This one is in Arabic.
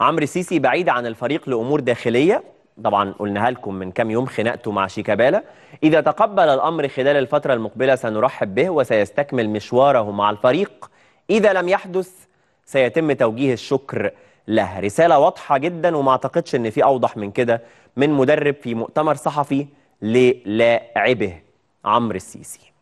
عمرو السيسي بعيد عن الفريق لامور داخليه طبعا قلناها لكم من كام يوم خناقته مع شيكابالا اذا تقبل الامر خلال الفتره المقبله سنرحب به وسيستكمل مشواره مع الفريق اذا لم يحدث سيتم توجيه الشكر له رساله واضحه جدا وما اعتقدش ان في اوضح من كده من مدرب في مؤتمر صحفي للاعبه عمرو السيسي